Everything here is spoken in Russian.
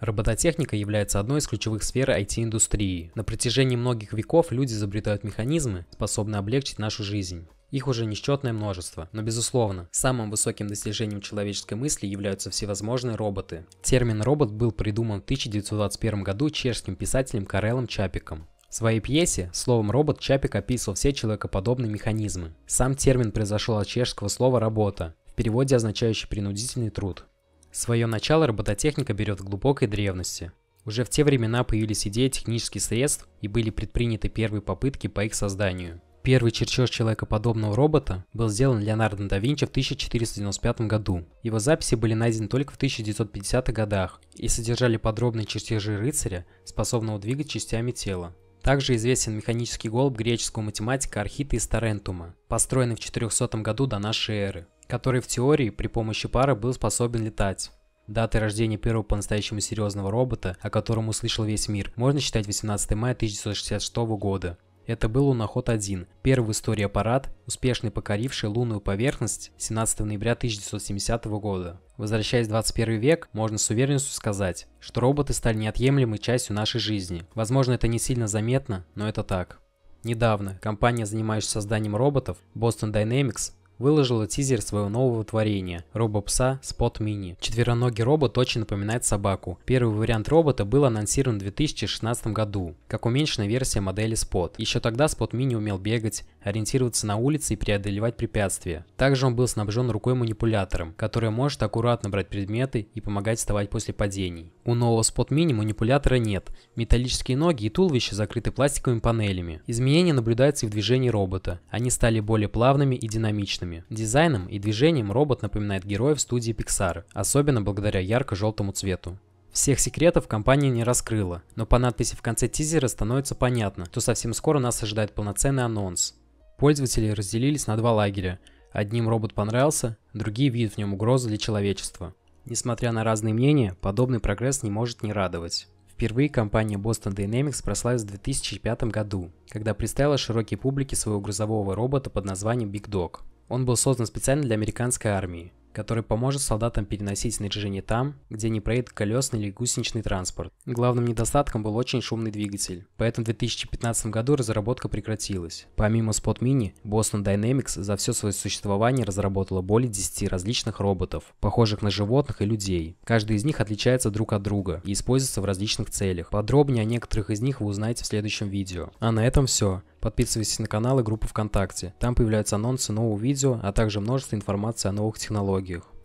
Робототехника является одной из ключевых сфер IT-индустрии. На протяжении многих веков люди изобретают механизмы, способные облегчить нашу жизнь. Их уже несчетное множество, но безусловно, самым высоким достижением человеческой мысли являются всевозможные роботы. Термин «робот» был придуман в 1921 году чешским писателем Карелом Чапиком. В своей пьесе словом «робот» Чапик описывал все человекоподобные механизмы. Сам термин произошел от чешского слова «работа», в переводе означающий «принудительный труд». Свое начало робототехника берет в глубокой древности. Уже в те времена появились идеи технических средств и были предприняты первые попытки по их созданию. Первый чертеж человекоподобного робота был сделан Леонардо да Винчи в 1495 году. Его записи были найдены только в 1950-х годах и содержали подробные чертежи рыцаря, способного двигать частями тела. Также известен механический голубь греческого математика Архита из Тарентума, построенный в 400 году до нашей эры который в теории при помощи пара был способен летать. Датой рождения первого по-настоящему серьезного робота, о котором услышал весь мир, можно считать 18 мая 1966 года. Это был луноход-1, первый в истории аппарат, успешно покоривший лунную поверхность 17 ноября 1970 года. Возвращаясь в 21 век, можно с уверенностью сказать, что роботы стали неотъемлемой частью нашей жизни. Возможно, это не сильно заметно, но это так. Недавно компания, занимающаяся созданием роботов, Boston Dynamics, выложила тизер своего нового творения – робопса Spot Mini. Четвероногий робот очень напоминает собаку. Первый вариант робота был анонсирован в 2016 году, как уменьшенная версия модели Spot. Еще тогда Spot Mini умел бегать, ориентироваться на улице и преодолевать препятствия. Также он был снабжен рукой-манипулятором, который может аккуратно брать предметы и помогать вставать после падений. У нового Spot Mini манипулятора нет, металлические ноги и туловище закрыты пластиковыми панелями. Изменения наблюдаются и в движении робота, они стали более плавными и динамичными. Дизайном и движением робот напоминает героев студии Pixar, особенно благодаря ярко-желтому цвету. Всех секретов компания не раскрыла, но по надписи в конце тизера становится понятно, что совсем скоро нас ожидает полноценный анонс. Пользователи разделились на два лагеря. Одним робот понравился, другие видят в нем угрозу для человечества. Несмотря на разные мнения, подобный прогресс не может не радовать. Впервые компания Boston Dynamics прославилась в 2005 году, когда представила широкой публике своего грузового робота под названием Big Dog. Он был создан специально для американской армии который поможет солдатам переносить снаряжение там, где не проедет колесный или гусеничный транспорт. Главным недостатком был очень шумный двигатель, поэтому в 2015 году разработка прекратилась. Помимо Spot Mini, Boston Dynamics за все свое существование разработала более 10 различных роботов, похожих на животных и людей. Каждый из них отличается друг от друга и используется в различных целях. Подробнее о некоторых из них вы узнаете в следующем видео. А на этом все. Подписывайтесь на канал и группу ВКонтакте. Там появляются анонсы нового видео, а также множество информации о новых технологиях.